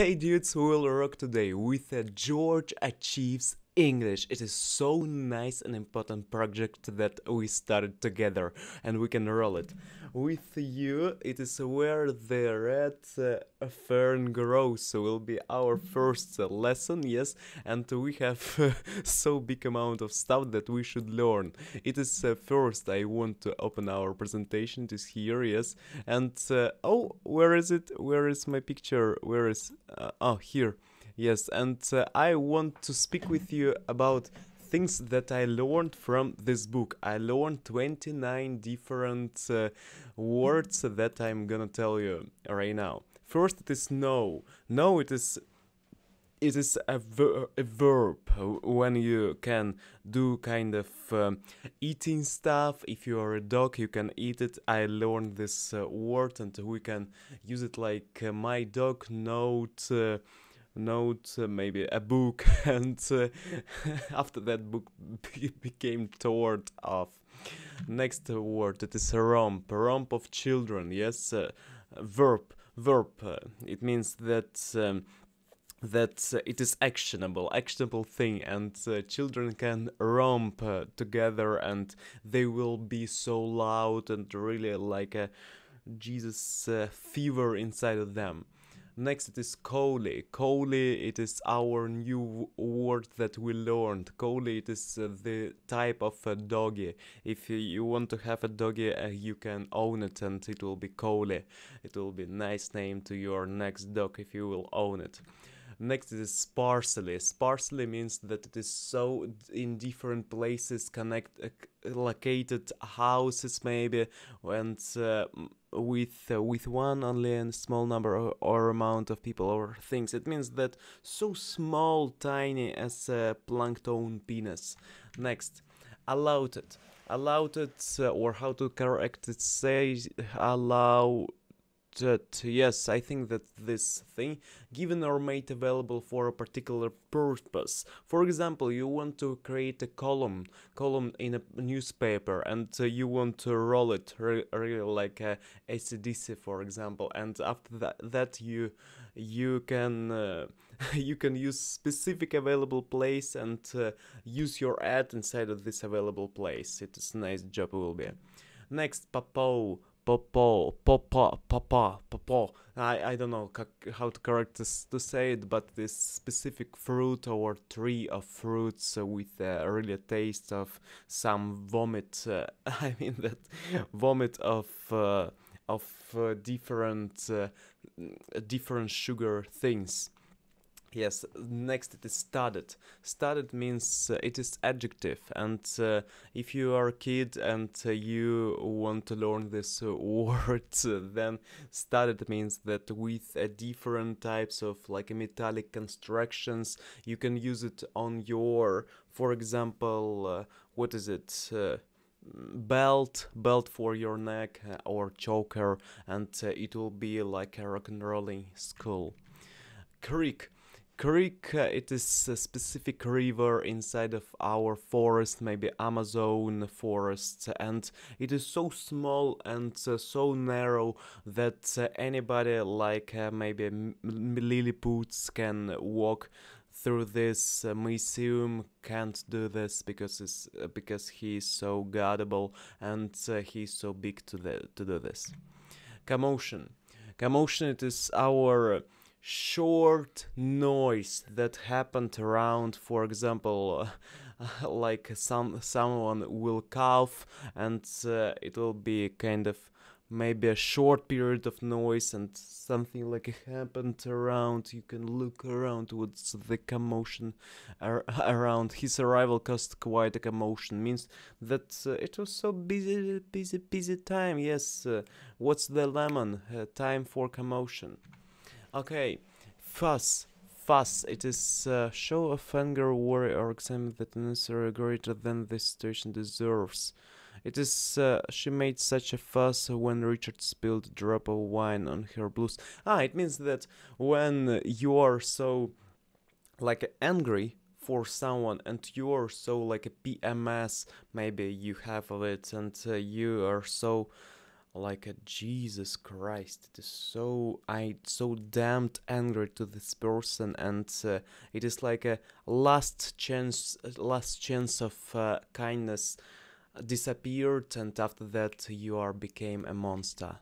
Hey dudes, we'll rock today with a uh, George achieves English. It is so nice and important project that we started together and we can roll it. With you, it is where the red uh, fern grows will be our first lesson, yes, and we have uh, so big amount of stuff that we should learn. It is uh, first I want to open our presentation, it is here, yes, and uh, oh, where is it? Where is my picture? Where is, uh, oh, here. Yes, and uh, I want to speak with you about things that I learned from this book. I learned 29 different uh, words that I'm gonna tell you right now. First, it is no. No, it is it is a, ver a verb when you can do kind of um, eating stuff if you are a dog you can eat it i learned this uh, word and we can use it like uh, my dog note uh, note, uh, maybe a book, and uh, after that book became toward off. Next word, it is romp, romp of children, yes, uh, verb, verb, uh, it means that um, that uh, it is actionable, actionable thing, and uh, children can romp uh, together, and they will be so loud and really like a Jesus uh, fever inside of them. Next it is Coley. Coley it is our new word that we learned. Coley it is uh, the type of a doggy. If you want to have a doggy uh, you can own it and it will be Coley. It will be nice name to your next dog if you will own it. Next is sparsely. Sparsely means that it is so in different places connect uh, located houses maybe and uh, with uh, with one only and small number or, or, amount of people or things it means that so small tiny as a plankton penis next allowed it, allowed uh, or how to correct it say allow that yes, I think that this thing given or made available for a particular purpose. For example, you want to create a column column in a newspaper and uh, you want to roll it really like a ACDC for example and after that, that you you can uh, you can use specific available place and uh, use your ad inside of this available place. It is nice job will be. Next, Papo Popo, Popo, Popo, Popo. I, I don't know how to correct this, to say it, but this specific fruit or tree of fruits with uh, really a taste of some vomit. Uh, I mean that vomit of uh, of uh, different uh, different sugar things. Yes, next it is studded. Studded means uh, it is adjective and uh, if you are a kid and uh, you want to learn this uh, word uh, then studded means that with uh, different types of like metallic constructions you can use it on your for example what is it belt belt for your neck or choker and it will be like a rock and rolling skull creek creek uh, it is a specific river inside of our forest maybe amazon forest and it is so small and uh, so narrow that uh, anybody like uh, maybe lilliputs can walk through this uh, museum can't do this because it's uh, because he's so guardable and uh, he's so big to the to do this commotion commotion it is our short noise that happened around for example like some someone will cough and uh, it will be kind of maybe a short period of noise and something like happened around you can look around what's the commotion ar around his arrival caused quite a commotion means that uh, it was so busy busy busy time yes uh, what's the lemon uh, time for commotion Okay, Fuss. Fuss. It is uh, show of anger, worry, or excitement that is necessarily greater than the situation deserves. It is uh, she made such a fuss when Richard spilled a drop of wine on her blouse. Ah, it means that when you are so like angry for someone and you are so like a PMS, maybe you have it and uh, you are so like a Jesus Christ. It is so I so damned angry to this person, and uh, it is like a last chance, last chance of uh, kindness disappeared, and after that you are became a monster.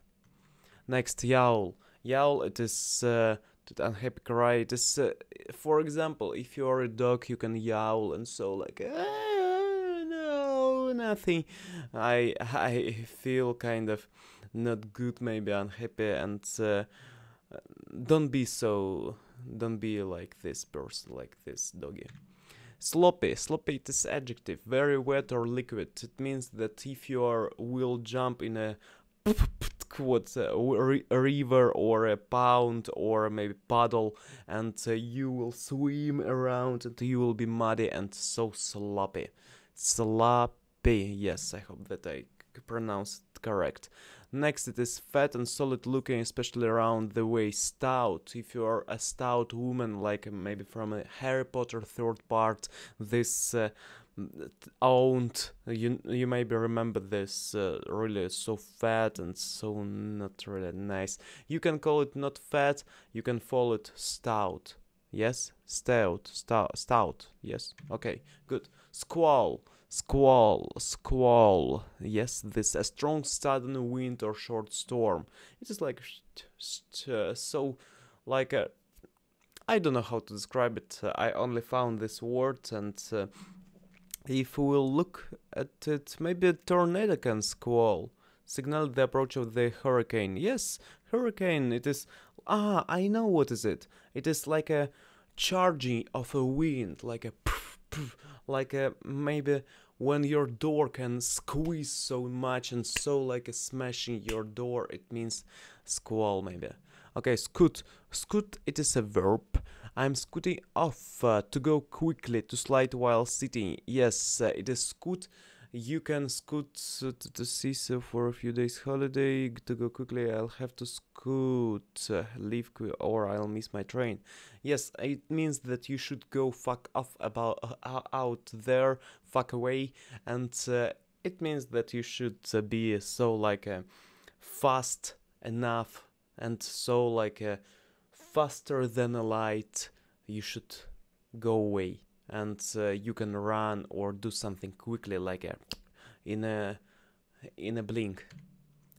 Next, Yaul. Yaul, it is uh, that unhappy cry. It is, uh, for example, if you are a dog, you can yowl and so like. Ah, nothing. I I feel kind of not good, maybe unhappy, and uh, don't be so, don't be like this person, like this doggy. Sloppy. Sloppy it is adjective, very wet or liquid. It means that if you are will jump in a what a uh, river or a pond or maybe puddle and uh, you will swim around and you will be muddy and so sloppy sloppy B. Yes, I hope that I pronounced it correct. Next, it is fat and solid looking, especially around the waist. Stout. If you are a stout woman, like maybe from a Harry Potter third part, this. Uh, you you maybe remember this uh, really so fat and so not really nice you can call it not fat you can call it stout yes stout stout stout yes okay good squall Squall, squall. Yes, this a strong sudden wind or short storm. It is like so, like a. I don't know how to describe it. I only found this word, and uh, if we will look at it, maybe a tornado can squall, signal the approach of the hurricane. Yes, hurricane. It is. Ah, I know what is it. It is like a charging of a wind, like a like a, uh, maybe when your door can squeeze so much and so like a smashing your door it means squall maybe okay scoot scoot it is a verb i'm scooting off uh, to go quickly to slide while sitting yes uh, it is scoot you can scoot to Sisa for a few days holiday. To go quickly, I'll have to scoot, leave or I'll miss my train. Yes, it means that you should go fuck off about uh, uh out there, fuck away, and uh, it means that you should uh, be so like uh, fast enough and so like uh, faster than a light. You should go away and uh, you can run or do something quickly like a in a in a blink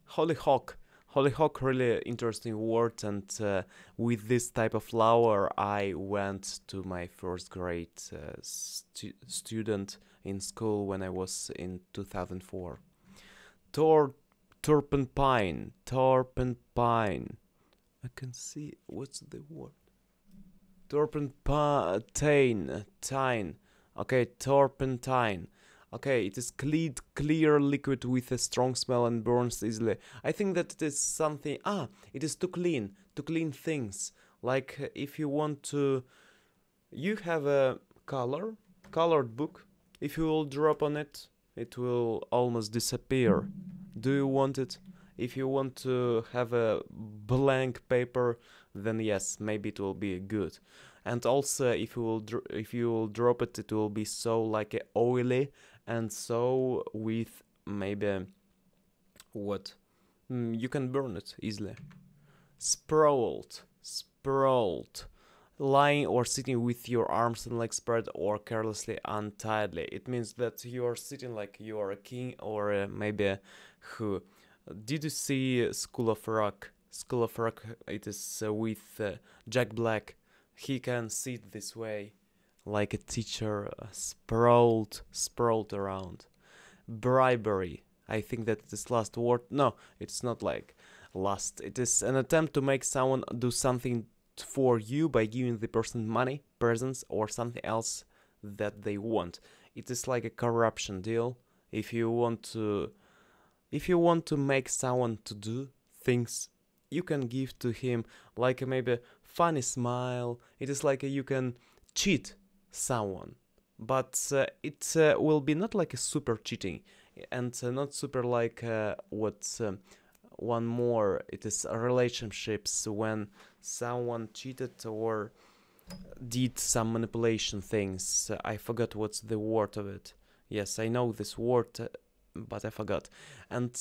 hollyhock hollyhock really interesting word and uh, with this type of flower i went to my first grade uh, stu student in school when i was in 2004 Tor turpentine turpentine i can see what's the word Torpentine, Tine. Okay, Torpentine, Okay, it is clear, clear liquid with a strong smell and burns easily. I think that it is something... Ah, it is to clean. To clean things. Like, uh, if you want to... You have a color, colored book. If you will drop on it, it will almost disappear. Do you want it? If you want to have a blank paper, then yes, maybe it will be good. And also, if you will if you will drop it, it will be so like oily and so with maybe what mm, you can burn it easily. Sprawled, sprawled lying or sitting with your arms and legs spread or carelessly untidily. It means that you're sitting like you are a king or uh, maybe who. Did you see School of Rock? School of Rock, it is uh, with uh, Jack Black. He can sit this way, like a teacher, uh, sprawled, sprawled around. Bribery. I think that this last word. No, it's not like last. It is an attempt to make someone do something for you by giving the person money, presents, or something else that they want. It is like a corruption deal. If you want to, if you want to make someone to do things you can give to him like a maybe funny smile it is like a, you can cheat someone but uh, it uh, will be not like a super cheating and uh, not super like uh, what uh, one more it is relationships when someone cheated or did some manipulation things i forgot what's the word of it yes i know this word uh, but i forgot and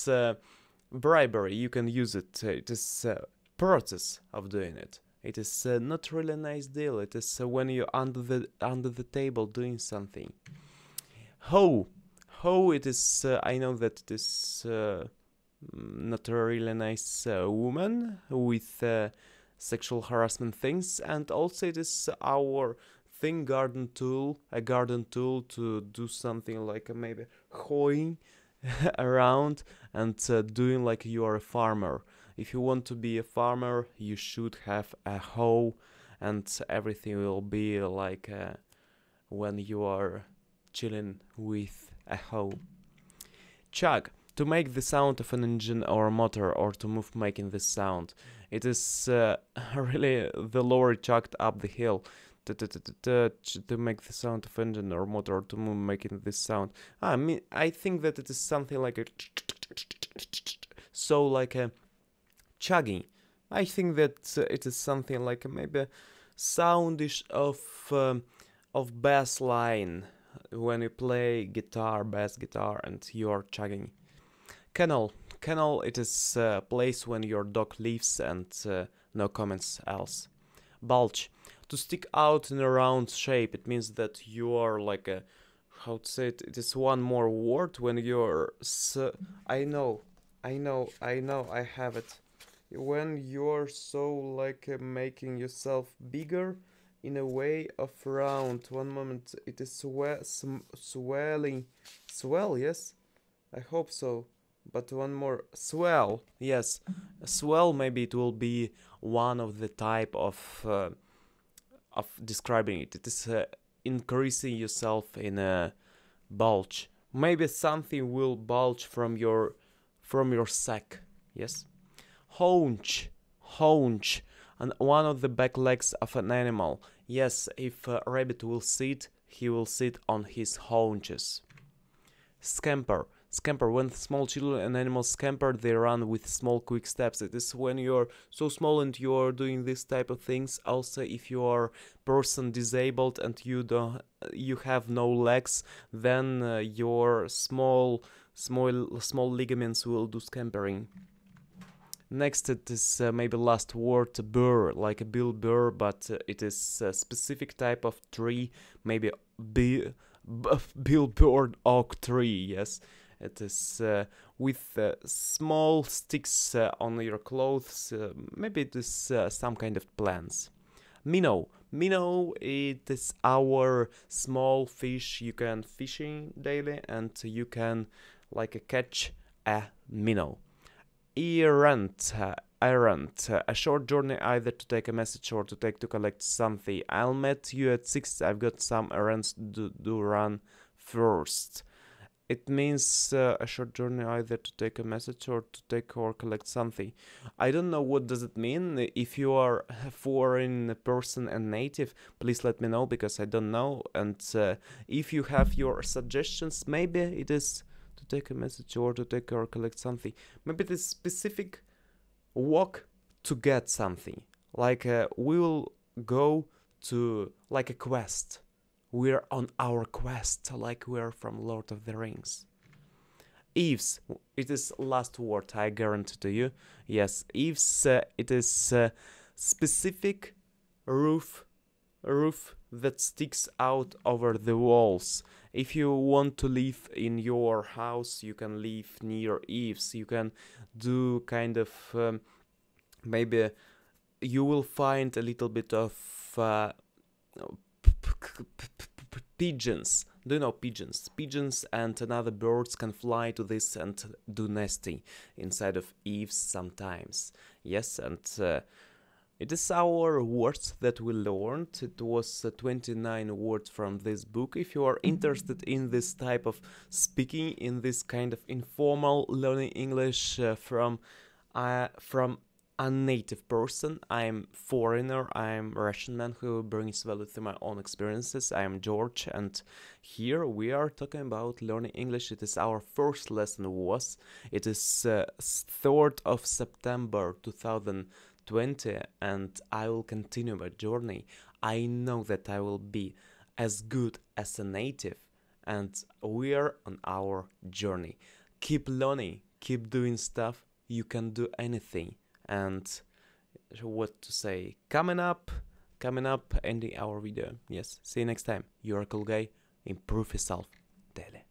bribery, you can use it, it is a process of doing it. It is uh, not really a nice deal, it is uh, when you're under the, under the table doing something. ho ho it is, uh, I know that it is uh, not a really nice uh, woman with uh, sexual harassment things and also it is our thing garden tool, a garden tool to do something like maybe hoeing around and uh, doing like you are a farmer. If you want to be a farmer, you should have a hoe and everything will be like uh, when you are chilling with a hoe. Chug, to make the sound of an engine or motor or to move making this sound. It is uh, really the lower chucked up the hill to make the sound of engine or motor to making this sound. I ah, mean, I think that it is something like a so like a chugging. I think that uh, it is something like maybe soundish of um, of bass line when you play guitar, bass guitar, and you are chugging. Kennel, kennel, it is a place when your dog lives and uh, no comments else. Bulge, to stick out in a round shape. It means that you are like a, how to say it, it is one more word when you're, so, I know, I know, I know, I have it. When you're so like uh, making yourself bigger in a way of round. One moment, it is swe swelling, swell, yes? I hope so but one more swell yes swell maybe it will be one of the type of uh, of describing it. It is uh, increasing yourself in a bulge. Maybe something will bulge from your from your sack. Yes, haunch, haunch, and one of the back legs of an animal. Yes, if a rabbit will sit, he will sit on his haunches. Scamper scamper. When small children and animals scamper, they run with small quick steps. It is when you're so small and you're doing this type of things. Also, if you are person disabled and you don't, you have no legs, then uh, your small, small, small ligaments will do scampering. Next, it is uh, maybe last word burr, like a bill burr, but uh, it is a specific type of tree, maybe bill billboard oak tree, yes. It is uh, with uh, small sticks uh, on your clothes. maybe it is some kind of plants. Minnow. Minnow, it is our small fish you can fishing daily and you can like catch a minnow. Errant, uh, errant, uh, a short journey either to take a message or to take to collect something. I'll meet you at 6, I've got some errands to do run first it means uh, a short journey either to take a message or to take or collect something i don't know what does it mean if you are a foreign person and native please let me know because i don't know and uh, if you have your suggestions maybe it is to take a message or to take or collect something maybe this specific walk to get something like uh, we will go to like a quest we're on our quest like we're from Lord of the Rings. Eves, it is last word, I guarantee to you. Yes, Eves, uh, it is uh, specific roof, roof that sticks out over the walls. If you want to live in your house, you can live near eaves. You can do kind of um, maybe you will find a little bit of uh, pigeons. Do you know pigeons? Pigeons and another birds can fly to this and do nesting inside of eaves sometimes. Yes, and uh, it is our words that we learned. It was uh, 29 words from this book. If you are mm-hmm. interested in this type of speaking, in this kind of informal learning English uh, from uh, from a native person. I'm foreigner. I'm Russian man who brings value to my own experiences. I am George, and here we are talking about learning English. It is our first lesson was. It is uh, 3rd of September 2020, and I will continue my journey. I know that I will be as good as a native, and we are on our journey. Keep learning. Keep doing stuff. You can do anything and what to say coming up coming up ending our video yes see you next time you're a cool guy improve yourself daily